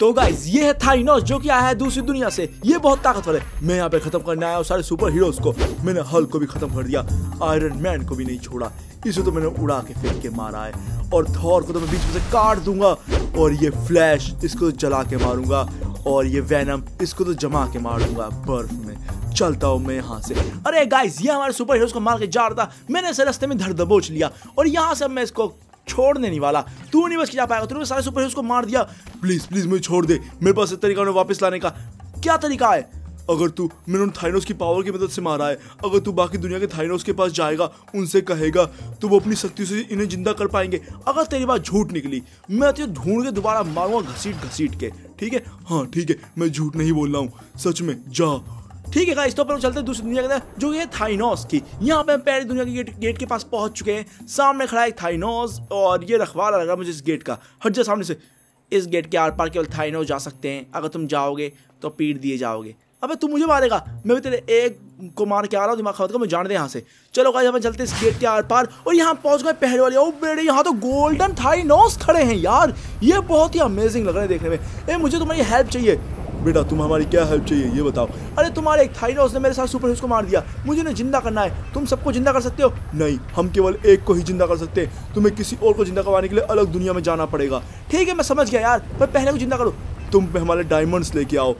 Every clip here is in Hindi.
तो गाइज ये है थारीनोस जो कि आया है दूसरी दुनिया से ये बहुत ताकतवर है मैं यहाँ पे खत्म करने आया हूँ सारे सुपर हीरोज को मैंने हल को भी खत्म कर दिया आयरन मैन को भी नहीं छोड़ा इसे तो मैंने उड़ा के फेंक के मारा है और थॉर को तो मैं बीच में से काट दूंगा और ये फ्लैश इसको तो जला के मारूंगा और ये वैनम इसको तो जमा के मार दूंगा बर्फ में चलता हूँ मैं यहाँ से अरे गाइज ये हमारे सुपर हीरोज को मार के जा रहा था मैंने इसे रस्ते में धर दबोच लिया और यहाँ से मैं इसको छोड़ने नहीं वाला तू नहीं बच के जा पाएगा तूने सारे सुपर को मार दिया प्लीज प्लीज मुझे छोड़ दे मेरे पास तरीका उन्हें वापस लाने का क्या तरीका है अगर तू मैंने उन थाइनोस की पावर की मदद से मारा है अगर तू बाकी दुनिया के थाइनोस के पास जाएगा उनसे कहेगा तो वो अपनी शक्ति से इन्हें जिंदा कर पाएंगे अगर तेरी बात झूठ निकली मैं तुझे ढूंढ के दोबारा मारूंगा घसीट घसीट के ठीक है हाँ ठीक है मैं झूठ नहीं बोल रहा हूँ सच में जा ठीक है तो अपन चलते हैं दूसरी दुनिया के अंदर जो है थाइनोस की यहाँ पे हम पहले दुनिया के गेट गेट के पास पहुंच चुके हैं सामने खड़ा है थाइनोस और ये रखवाला रहा मुझे इस गेट का हट जा सामने से इस गेट के आर पार केवल थाइनोस जा सकते हैं अगर तुम जाओगे तो पीट दिए जाओगे अबे तू मुझे मारेगा मैं भी तेरे एक को मार के आ रहा हूँ दिमाग खबर का मैं जान दे यहाँ से चलो गाइस अपन चलते हैं इस गेट के आर पार और यहाँ पहुँच गए पहले वाले ओ बेड़े यहाँ तो गोल्डन थाइनोस खड़े हैं यार ये बहुत ही अमेजिंग लग रहा है देखने में ए मुझे तुम्हारी हेल्प चाहिए बेटा तुम हमारी क्या हेल्प चाहिए ये बताओ अरे तुम्हारे एक था उसने मेरे साथ सुपर को मार दिया मुझे ना जिंदा करना है तुम सबको जिंदा कर सकते हो नहीं हम केवल एक को ही जिंदा कर सकते हैं तुम्हें किसी और को जिंदा करवाने के लिए अलग दुनिया में जाना पड़ेगा ठीक है मैं समझ गया यार पर पहले को जिंदा करो तुम पे हमारे डायमंड्स लेके आओ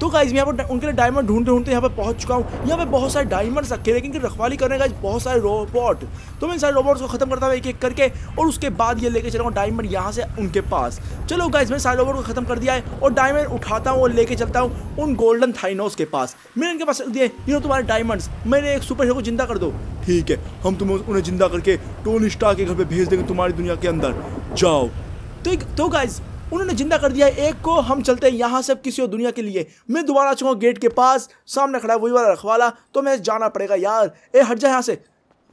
तो गाइज यहाँ पर उनके लिए डायमंड ढूंढते ढूंढते यहाँ पर पहुंच चुका हूँ यहाँ पर बहुत सारे डायमंड्स रखे लेकिन रखवाली करने गाइज बहुत सारे रोबोट तो मैं इन सारे रोबोट को खत्म करता हूँ एक एक करके और उसके बाद ये लेके चलाऊँ डायमंड यहाँ से उनके पास चलो गाइज मैंने सारे रोबोट को खत्म कर दिया है और डायमंड उठाता हूँ और लेके चलता हूँ उन गोल्डन थाइनोस के पास मैंने इनके पास दिए ये तुम्हारे डायमंड्स मैंने एक सुपर हीरो को जिंदा कर दो ठीक है हम तुम उन्हें जिंदा करके टोनी स्टार के घर पर भेज देंगे तुम्हारी दुनिया के अंदर जाओ तो तो गाइज उन्होंने जिंदा कर दिया एक को हम चलते हैं यहाँ से किसी और दुनिया के लिए मैं दोबारा चुका गेट के पास सामने खड़ा वही वाला रखवाला तो मैं जाना पड़ेगा यार ए हट जा यहाँ से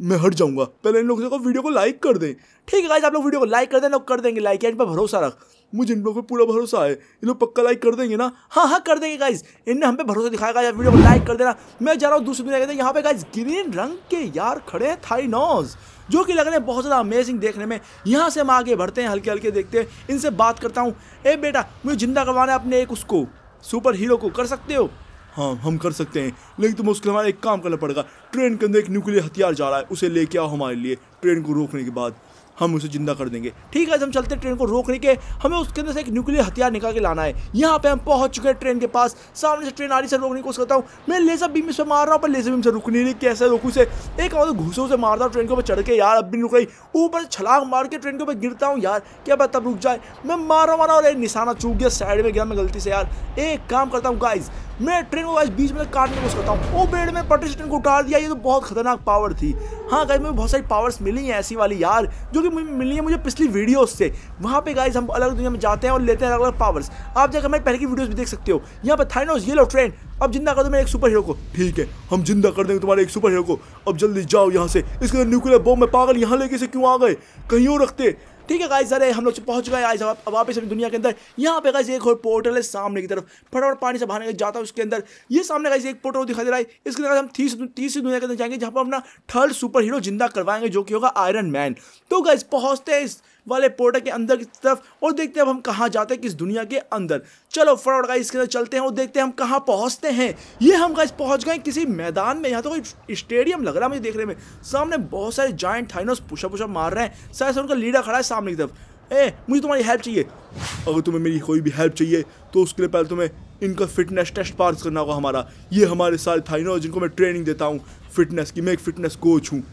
मैं हट जाऊंगा पहले इन लोगों को वीडियो को लाइक कर दें ठीक है गाइज आप लोग वीडियो को लाइक कर दें लोग कर देंगे लाइक एंड पर भरोसा रख मुझे इन लोगों पर पूरा भरोसा है इन लोग पक्का लाइक कर देंगे ना हाँ हाँ कर देंगे गाइज इनने हम पे भरोसा दिखाया गया वीडियो को लाइक कर देना मैं जा रहा हूँ दूसरी दुनिया कहते यहाँ पे गाइज ग्रीन रंग के यार खड़े हैं नोज जो कि लग रहे हैं बहुत ज़्यादा अमेजिंग देखने में यहाँ से हम आगे बढ़ते हैं हल्के हल्के देखते हैं इनसे बात करता हूँ ए बेटा मुझे जिंदा करवाना है अपने एक उसको सुपर हीरो को कर सकते हो हाँ हम कर सकते हैं लेकिन तुम्हें उसके हमारे हमारा एक काम करना पड़ेगा ट्रेन के अंदर एक न्यूक्लियर हथियार जा रहा है उसे लेके आओ हमारे लिए ट्रेन को रोकने के बाद हम उसे जिंदा कर देंगे ठीक है हम चलते हैं ट्रेन को रोकने के हमें उसके अंदर से एक न्यूक्लियर हथियार निकाल के लाना है यहाँ पे हम पहुंच चुके हैं ट्रेन के पास सामने से ट्रेन आ रही से रोकने की कोशिश करता हूँ मैं लेजर बीम से मार रहा हूँ पर लेजर बीम से रुक नहीं रही कैसे रोकू से एक और घुसो से मारता हूँ ट्रेन के ऊपर चढ़ के यार अब भी रुक रही ऊपर छलांग मार के ट्रेन के ऊपर गिरता हूँ यार क्या पता तब रुक जाए मैं मारा मारा और निशाना चूक गया साइड में गया मैं गलती से यार एक काम करता हूँ गाइज मैं ट्रेन को गाइस बीच में काटने की सकता करता हूँ वो बेड में पटरी ट्रेन को उतार दिया ये तो बहुत खतरनाक पावर थी हाँ गाइज मुझे बहुत सारी पावर्स मिली हैं ऐसी वाली यार जो कि मिली है मुझे पिछली वीडियोस से वहाँ पे गाइज हम अलग दुनिया में जाते हैं और लेते हैं अलग अलग पावर्स आप जाकर मैं पहले की वीडियोज भी देख सकते हो यहाँ पर थाइनोस ये लो ट्रेन अब जिंदा कर दो मेरे एक सुपर हीरो को ठीक है हम जिंदा कर देंगे तुम्हारे एक सुपर हीरो को अब जल्दी जाओ यहाँ से इसके न्यूक्लियर बॉम्ब में पागल यहाँ लेके से क्यों आ गए कहीं और रखते ठीक है गाइस अरे हम लोग पहुंच गए आज अब वापस अपनी दुनिया के अंदर यहाँ पे गाइस एक और पोर्टल है सामने की तरफ फटाफट पानी से बाहर जाता हूँ उसके अंदर ये सामने गाइस एक पोर्टल दिखाई दे रहा है इसके अंदर हम तीस तीसरी दुनिया के अंदर जाएंगे जहाँ पर अपना थर्ड सुपर हीरो जिंदा करवाएंगे जो कि होगा आयरन मैन तो गाइस पहुंचते हैं वाले पोर्टल के अंदर की तरफ और देखते हैं अब हम कहाँ जाते हैं किस दुनिया के अंदर चलो फटाफट गाइस इसके अंदर चलते हैं और देखते हैं हम कहाँ पहुँचते हैं ये हम गाइस पहुँच गए किसी मैदान में यहाँ तो कोई स्टेडियम लग रहा है मुझे देखने में सामने बहुत सारे जॉइंट थाइनोस पुशअप पुशअप मार रहे हैं शायद उनका लीडर खड़ा है सामने की तरफ ए मुझे तुम्हारी हेल्प चाहिए अगर तुम्हें मेरी कोई भी हेल्प चाहिए तो उसके लिए पहले तुम्हें इनका फिटनेस टेस्ट पास करना होगा हमारा ये हमारे सारे थाइनोस जिनको मैं ट्रेनिंग देता हूँ फिटनेस की मैं एक फिटनेस कोच हूँ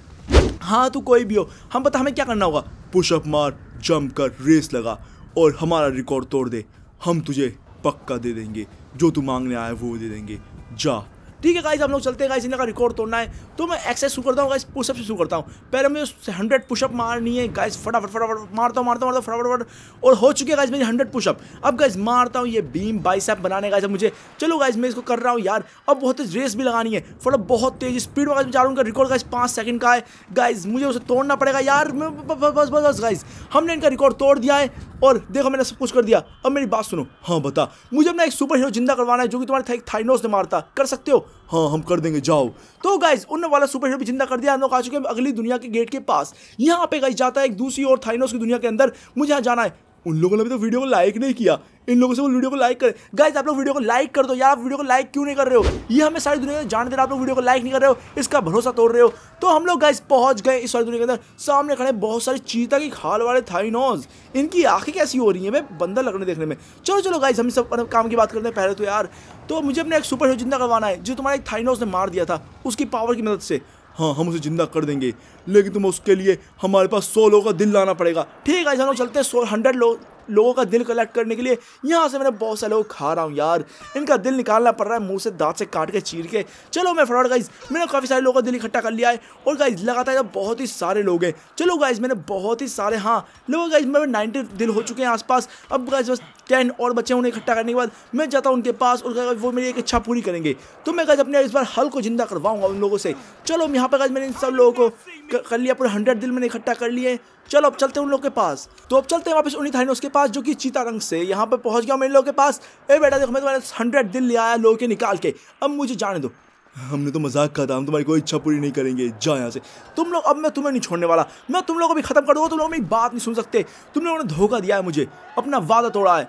हाँ तू कोई भी हो हम पता हमें क्या करना होगा पुशअप मार जम कर रेस लगा और हमारा रिकॉर्ड तोड़ दे हम तुझे पक्का दे देंगे जो तू मांगने आया वो दे देंगे जा ठीक है गाइज हम लोग चलते हैं इन्हें इनका रिकॉर्ड तोड़ना है तो मैं एक्सरसाइज शुरू करता हूँ गाइज पुशअप से शुरू करता हूँ पहले मुझे हंड्रेड पुशअप मारनी है गाइज फटाफट फटाफट मारता हूँ मारता हूँ मारता हूँ फटाफट और हो चुकी है गाइज मेरी हंड्रेड पुशअप अब गाइज मारता हूँ ये बीम बाइस बनाने गाइज मुझे चलो गाइज मैं इसको कर रहा हूँ यार अब बहुत तेज रेस भी लगानी है फटाफट बहुत तेज स्पीड में गाइज जा रहा हूँ रिकॉर्ड गाइस पाँच सेकंड का है गाइज मुझे उसे तोड़ना पड़ेगा यार बस बस बस गाइज हमने इनका रिकॉर्ड तोड़ दिया है और देखो मैंने सब कुछ कर दिया अब मेरी बात सुनो हाँ बता मुझे अपना एक सुपर हीरो जिंदा करवाना है जो कि तुम्हारे था, एक थाइनोस ने मारता कर सकते हो हाँ हम कर देंगे जाओ तो गाइज उन वाला सुपर हीरो भी जिंदा कर दिया हम लोग आ चुके हैं अगली दुनिया के गेट के पास यहाँ पे गाइज जाता है एक दूसरी और थाइनोस की दुनिया के अंदर मुझे यहाँ जाना है उन लोगों ने अभी तो वीडियो को लाइक नहीं किया इन लोगों से वो वीडियो को लाइक करें गाइज आप लोग वीडियो को लाइक कर दो यार आप वीडियो को लाइक क्यों नहीं कर रहे हो ये हमें सारी दुनिया जान दे रहा आप लोग वीडियो को लाइक नहीं कर रहे हो इसका भरोसा तोड़ रहे हो तो हम लोग गाइज पहुंच गए इस सारी दुनिया के अंदर सामने खड़े बहुत सारी चीता की खाल वाले थाइनोज इनकी आंखें कैसी हो रही है भाई बंदा लगने देखने में चलो चलो गाइज हम सब काम की बात करते हैं पहले तो यार तो मुझे अपने एक सुपर हीरो जिंदा करवाना है जो तुम्हारा एक थाइनोज ने मार दिया था उसकी पावर की मदद से हाँ हम उसे ज़िंदा कर देंगे लेकिन तुम उसके लिए हमारे पास सौ लोगों का दिल लाना पड़ेगा ठीक है जानो चलते हैं सौ हंड्रेड लोग लोगों का दिल कलेक्ट करने के लिए यहाँ से मैंने बहुत सारे लोग खा रहा हूँ यार इनका दिल निकालना पड़ रहा है मुंह से दांत से काट के चीर के चलो मैं फ्रॉड गाइज मैंने काफ़ी सारे लोगों का दिल इकट्ठा कर लिया है और गाइज लगातार बहुत ही सारे लोग हैं चलो गाइज मैंने बहुत ही सारे हाँ लोग गाइज मेरे नाइन्टी दिल हो चुके हैं आसपास अब गाइज बस टेन और बच्चे उन्हें इकट्ठा करने के बाद मैं जाता हूँ उनके पास और वो मेरी एक इच्छा पूरी करेंगे तो मैं गज अपने इस बार हल को जिंदा करवाऊँगा उन लोगों से चलो यहाँ पर गज मैंने इन सब लोगों को कर लिया पूरे हंड्रेड दिल मैंने इकट्ठा कर लिए चलो अब चलते हैं उन लोगों के पास तो अब चलते हैं वापस उन्हीं थाइनोस के पास जो कि चीता रंग से यहाँ पर पहुँच गया मैं इन लोगों के पास ए बेटा देखो मैं तुम्हारे हंड्रेड दिल ले आया लोगों के निकाल के अब मुझे जाने दो हमने तो मजाक कहा था हम तुम्हारी कोई इच्छा पूरी नहीं करेंगे जा यहाँ से तुम लोग अब मैं तुम्हें नहीं छोड़ने वाला मैं तुम लोग को भी खत्म कर दूंगा तुम लोग मेरी बात नहीं सुन सकते तुम लोगों ने धोखा दिया है मुझे अपना वादा तोड़ा है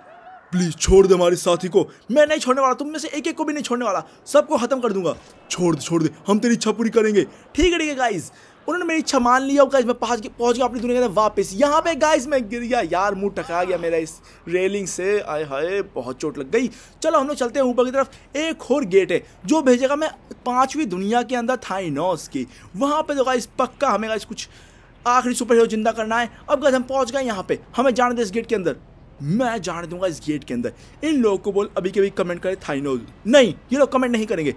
प्लीज छोड़ दे हमारे साथी को मैं नहीं छोड़ने वाला तुम में से एक एक को भी नहीं छोड़ने वाला सबको खत्म कर दूंगा छोड़ दे छोड़ दे हम तेरी इच्छा पूरी करेंगे ठीक है ठीक है गाइज उन्होंने मेरी इच्छा मान लिया गाइस मैं पहुंच पहुंच गया अपनी दुनिया के अंदर वापस यहाँ पे गाइस मैं गिर गया यार मुंह टकरा गया मेरा इस रेलिंग से आए हाय बहुत चोट लग गई चलो हम लोग चलते हैं ऊपर की तरफ एक और गेट है जो भेजेगा मैं पाँचवीं दुनिया के अंदर थाइनॉस की वहाँ पर तो गाइस पक्का हमें गाइस कुछ आखिरी सुपर हीरो जिंदा करना है अब गाइस हम पहुँच गए यहाँ पर हमें जाने दें इस गेट के अंदर मैं जान दूंगा इस गेट के अंदर इन लोगों को बोल अभी कभी कमेंट करें थाइनोज नहीं ये लोग कमेंट नहीं करेंगे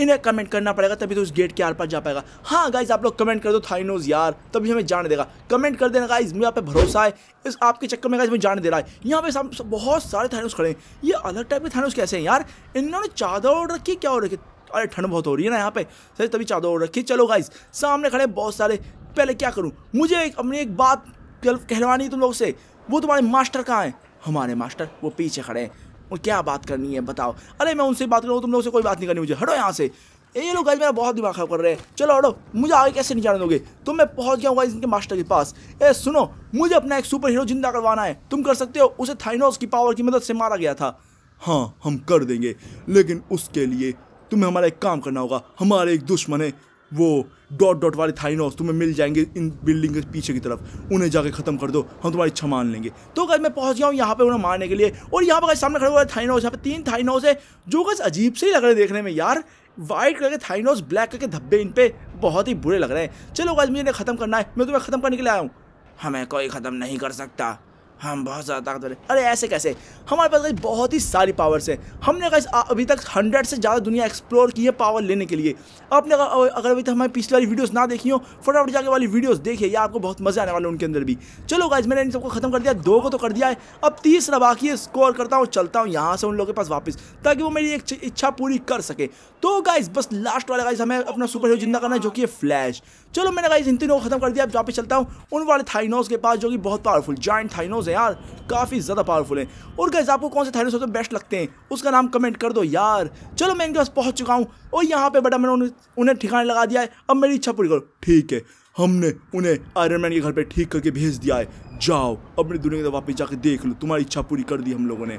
इन्हें कमेंट करना पड़ेगा तभी तो उस गेट के आर पार जा पाएगा हाँ गाइज आप लोग कमेंट कर दो थाइनोज यार तभी हमें जान देगा कमेंट कर देना गाइज मुझे आप पे भरोसा है इस आपके चक्कर में गाइज मुझे जान दे रहा है यहाँ पे बहुत सारे थाइनोज खड़े हैं ये अलग टाइप के थाइनोज कैसे हैं यार इन्होंने चादर ओढ़ रखी क्या ओढ़ रखी अरे ठंड बहुत हो रही है ना यहाँ पे सर तभी चादर ओढ़ रखी चलो गाइज सामने खड़े बहुत सारे पहले क्या करूँ मुझे एक अपनी एक बात कहलवानी तुम लोग से वो तुम्हारे मास्टर कहाँ हैं हमारे मास्टर वो पीछे खड़े हैं और क्या बात करनी है बताओ अरे मैं उनसे बात करूँ तुम लोग से कोई बात नहीं करनी मुझे हटो यहाँ से ये लोग गाइज मेरा बहुत दिमाग खराब कर रहे हैं चलो हटो मुझे आगे कैसे नहीं जाने दोगे तुम मैं पहुंच गया हूँ इनके मास्टर के पास ए सुनो मुझे अपना एक सुपर हीरो जिंदा करवाना है तुम कर सकते हो उसे थाइनोस की पावर की मदद से मारा गया था हाँ हम कर देंगे लेकिन उसके लिए तुम्हें हमारा एक काम करना होगा हमारे एक दुश्मन है वो डॉट डॉट वाले थाइनोस तुम्हें मिल जाएंगे इन बिल्डिंग के पीछे की तरफ उन्हें जाके ख़त्म कर दो हम तुम्हारी इच्छा मान लेंगे तो अगर मैं पहुंच गया हूँ यहाँ पे उन्हें मारने के लिए और यहाँ पर सामने खड़े हुआ थाइनोस यहाँ पे तीन थाइनोस है जो गज अजीब से ही लग रहे देखने में यार वाइट कलर के थाइनोस ब्लैक कलर के धब्बे इन पर बहुत ही बुरे लग रहे हैं चलो गज मुझे खत्म करना है मैं तुम्हें खत्म करने के लिए आया हूँ हमें कोई ख़त्म नहीं कर सकता हम बहुत ज़्यादा ताकतवर हैं अरे ऐसे कैसे हमारे पास गई बहुत ही सारी पावर्स हैं हमने कहा अभी तक हंड्रेड से ज़्यादा दुनिया एक्सप्लोर की है पावर लेने के लिए आपने अगर अभी तक हमारे पिछली वाली वीडियोस ना देखी हो फटाफट जाके वाली वीडियोस देखिए या आपको बहुत मज़े आने वाले उनके अंदर भी चलो गाइज मैंने इन सबको खत्म कर दिया दो को तो कर दिया है अब तीसरा बाकी है स्कोर करता हूँ चलता हूँ यहाँ से उन लोगों के पास वापस ताकि वो मेरी एक इच्छा पूरी कर सके तो गाइज बस लास्ट वाला गाइज हमें अपना सुपर हीरो जिंदा करना है जो कि फ्लैश चलो मैंने गाइज इन तीनों को खत्म कर दिया अब वापस चलता हूँ उन वाले थाइनोज के पास जो कि बहुत पावरफुल जॉइंट थाइनोज है यार काफ़ी ज़्यादा पावरफुल हैं और गैस आपको कौन से थायरोसोर सबसे बेस्ट लगते हैं उसका नाम कमेंट कर दो यार चलो मैं इनके पास पहुँच चुका हूँ और यहाँ पर बड़ा मैंने उन्हें ठिकाने लगा दिया है अब मेरी इच्छा पूरी करो ठीक है हमने उन्हें आयरन मैन के घर पे ठीक करके भेज दिया है जाओ अपनी दुनिया के वापस जाके देख लो तुम्हारी इच्छा पूरी कर दी हम लोगों ने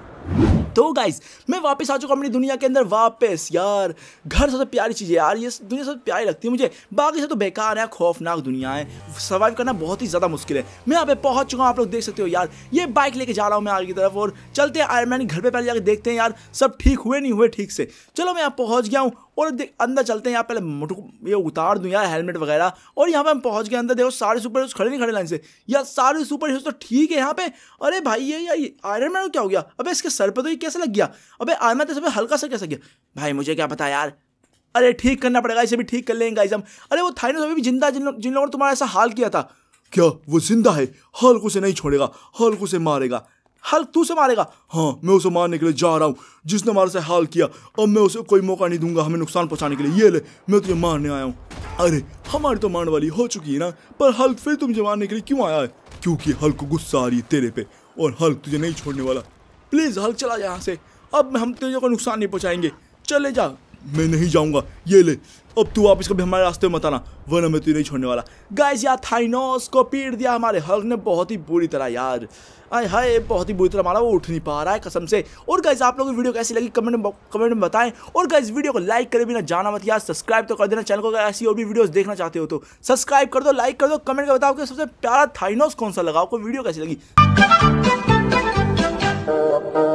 तो गाइस मैं वापस आ चुका हूँ अपनी दुनिया के अंदर वापस यार घर सबसे प्यारी चीज़ है यार ये दुनिया सबसे प्यारी लगती है मुझे बाकी से तो बेकार है खौफनाक दुनिया है सर्वाइव करना बहुत ही ज़्यादा मुश्किल है मैं यहाँ पे पहुँच चुका हूँ आप लोग देख सकते हो यार ये बाइक लेके जा रहा हूँ मैं आगे की तरफ और चलते हैं आयरमैन घर पर पहले जाकर देखते हैं यार सब ठीक हुए नहीं हुए ठीक से चलो मैं यहाँ पहुँच गया हूँ और अंदर चलते हैं यहाँ पहले मुठ ये उतार दूँ यार हेलमेट वगैरह और यहाँ पे हम पहुँच गए अंदर देखो सारे सुपर हीरोज खड़े नहीं खड़े लाइन से यार सारे सुपर हीरोज तो ठीक है यहाँ पे अरे भाई ये यार आयरन मैन को क्या हो गया अबे इसके सर पर तो ये कैसे लग गया अबे आयरन मैन तो सब हल्का सा कैसे गया भाई मुझे क्या पता यार अरे ठीक करना पड़ेगा इसे भी ठीक कर लेंगे हम अरे वो था अभी भी जिंदा जिन लोगों ने तुम्हारा ऐसा हाल किया था क्या वो जिंदा है हल्कू से नहीं छोड़ेगा हल्कू से मारेगा हल्क तू से मारेगा हाँ मैं उसे मारने के लिए जा रहा हूँ जिसने हमारे से हाल किया अब मैं उसे कोई मौका नहीं दूंगा हमें नुकसान पहुँचाने के लिए ये ले मैं तुझे मारने आया हूँ अरे हमारी तो मारने वाली हो चुकी है ना पर हल्क फिर तुझे मारने के लिए क्यों आया है क्योंकि हल्क गुस्सा आ रही है तेरे पे और हल्क तुझे नहीं छोड़ने वाला प्लीज़ हल्क चला जाए यहाँ से अब हम तुझे को नुकसान नहीं पहुँचाएंगे चले जा मैं नहीं जाऊँगा ये ले अब तू वापस कभी हमारे रास्ते में बताना आना वरना मैं तू नहीं छोड़ने वाला गाइस यार थाइनोस को पीट दिया हमारे हल्क ने बहुत ही बुरी तरह यार आए हाय बहुत ही बुरी तरह हमारा वो उठ नहीं पा रहा है कसम से और गाइज आप लोगों की वीडियो कैसी लगी कमेंट कमेंट में बताएं और गाइज वीडियो को लाइक करे ना जाना मत यार सब्सक्राइब तो कर देना चैनल को अगर ऐसी और भी वीडियोस देखना चाहते हो तो सब्सक्राइब कर दो लाइक कर दो कमेंट कर बताओ कि सबसे प्यारा थाइनोस कौन सा लगा आपको वीडियो कैसी लगी